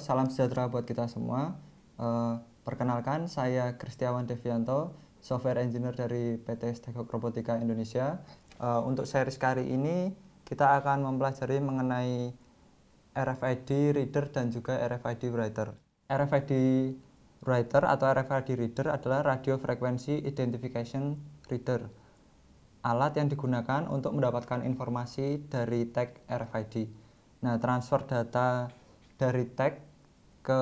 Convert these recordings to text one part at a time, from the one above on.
salam sejahtera buat kita semua. Uh, perkenalkan, saya Kristiawan Devianto, software engineer dari PT Stekok Robotika Indonesia. Uh, untuk series kali ini, kita akan mempelajari mengenai RFID Reader dan juga RFID Writer. RFID Writer atau RFID Reader adalah Radio Frequency Identification Reader, alat yang digunakan untuk mendapatkan informasi dari tag RFID. Nah, transfer data dari tag ke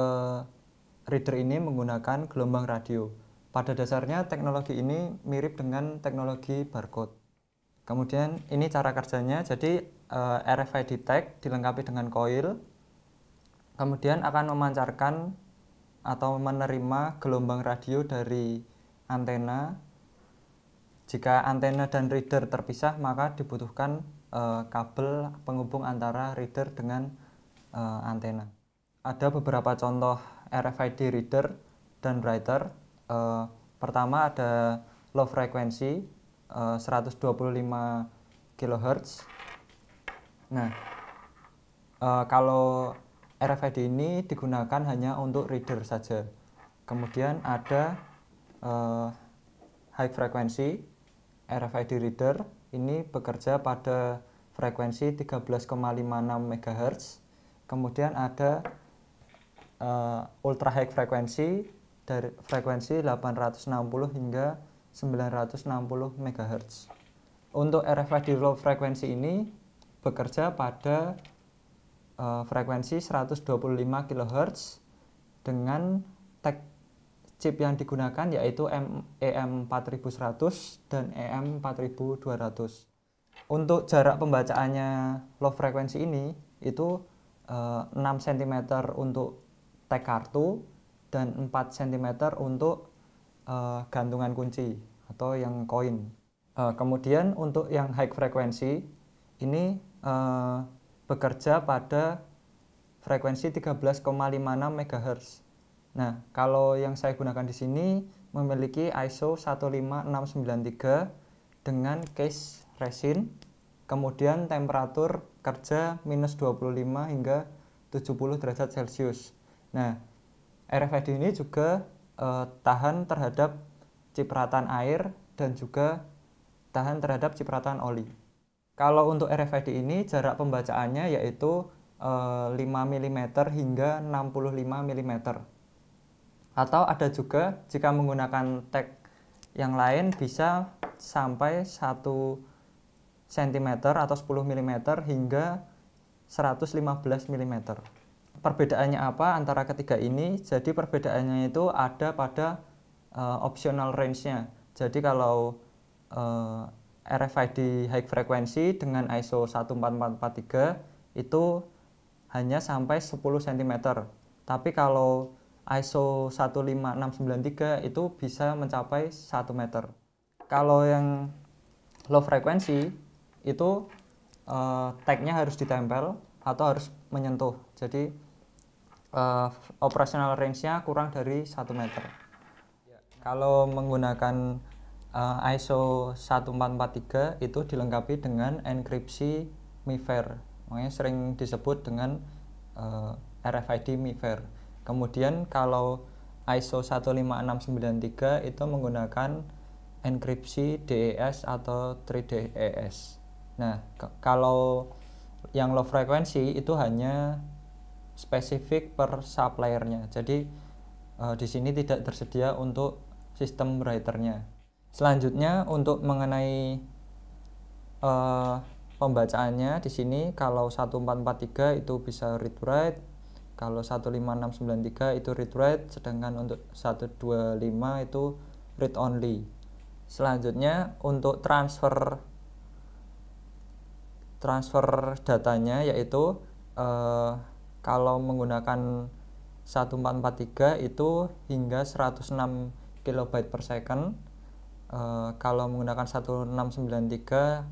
reader ini menggunakan gelombang radio. Pada dasarnya teknologi ini mirip dengan teknologi barcode. Kemudian ini cara kerjanya, jadi eh, RFID tag dilengkapi dengan koil, kemudian akan memancarkan atau menerima gelombang radio dari antena. Jika antena dan reader terpisah, maka dibutuhkan eh, kabel penghubung antara reader dengan eh, antena ada beberapa contoh RFID reader dan writer. Uh, pertama ada low frequency uh, 125 kHz. Nah, uh, kalau RFID ini digunakan hanya untuk reader saja. Kemudian ada uh, high frequency RFID reader ini bekerja pada frekuensi 13,56 MHz. Kemudian ada uh, ultra high frekuensi dari frekuensi 860 hingga 960 MHz. Untuk RFID low frekuensi ini bekerja pada uh, frekuensi 125 kHz dengan tag chip yang digunakan yaitu e EM4100 dan e EM4200. Untuk jarak pembacaannya low frekuensi ini itu uh, 6 cm untuk tag kartu dan 4 cm untuk uh, gantungan kunci atau yang koin. Uh, kemudian untuk yang high frekuensi ini uh, bekerja pada frekuensi 13,56 MHz. Nah, kalau yang saya gunakan di sini memiliki ISO 15693 dengan case resin, kemudian temperatur kerja minus 25 hingga 70 derajat Celcius. Nah, RFID ini juga uh, tahan terhadap cipratan air dan juga tahan terhadap cipratan oli. Kalau untuk RFID ini jarak pembacaannya yaitu uh, 5 mm hingga 65 mm. Atau ada juga jika menggunakan tag yang lain bisa sampai 1 cm atau 10 mm hingga 115 mm perbedaannya apa antara ketiga ini? Jadi perbedaannya itu ada pada uh, optional range-nya. Jadi kalau uh, eh, RFID high frequency dengan ISO 14443 itu hanya sampai 10 cm. Tapi kalau ISO 15693 itu bisa mencapai 1 meter. Kalau yang low frequency itu eh, tag-nya harus ditempel atau harus menyentuh. Jadi uh, operasional range-nya kurang dari 1 meter. Kalau menggunakan uh, ISO 1443 itu dilengkapi dengan enkripsi MIFAIR. Makanya sering disebut dengan uh, eh, RFID MIFAIR. Kemudian kalau ISO 15693 itu menggunakan enkripsi DES atau 3DES. Nah, kalau yang low frequency itu hanya spesifik per suppliernya. Jadi uh, di sini tidak tersedia untuk sistem writernya. Selanjutnya untuk mengenai uh, pembacaannya di sini kalau 1443 itu bisa read write, kalau 15693 itu read write, sedangkan untuk 125 itu read only. Selanjutnya untuk transfer transfer datanya yaitu uh, kalau menggunakan 1443 itu hingga 106 kilobyte per second uh, kalau menggunakan 1693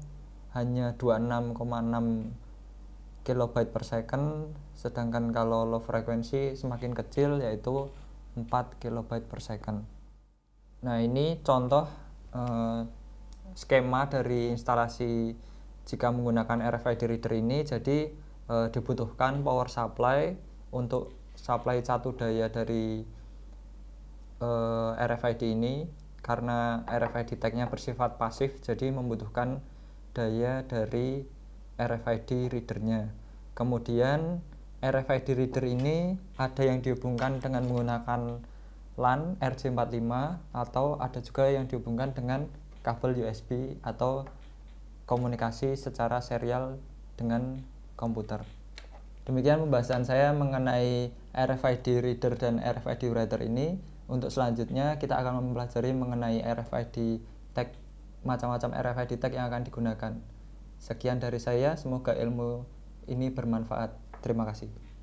hanya 26,6 kilobyte per second sedangkan kalau low frekuensi semakin kecil yaitu 4 kilobyte per second nah ini contoh uh, skema dari instalasi jika menggunakan RFID reader ini jadi e, dibutuhkan power supply untuk supply satu daya dari e, eh, RFID ini karena RFID tagnya bersifat pasif jadi membutuhkan daya dari RFID readernya kemudian RFID reader ini ada yang dihubungkan dengan menggunakan LAN RJ45 atau ada juga yang dihubungkan dengan kabel USB atau komunikasi secara serial dengan komputer. Demikian pembahasan saya mengenai RFID reader dan RFID writer ini. Untuk selanjutnya kita akan mempelajari mengenai RFID tag macam-macam RFID tag yang akan digunakan. Sekian dari saya, semoga ilmu ini bermanfaat. Terima kasih.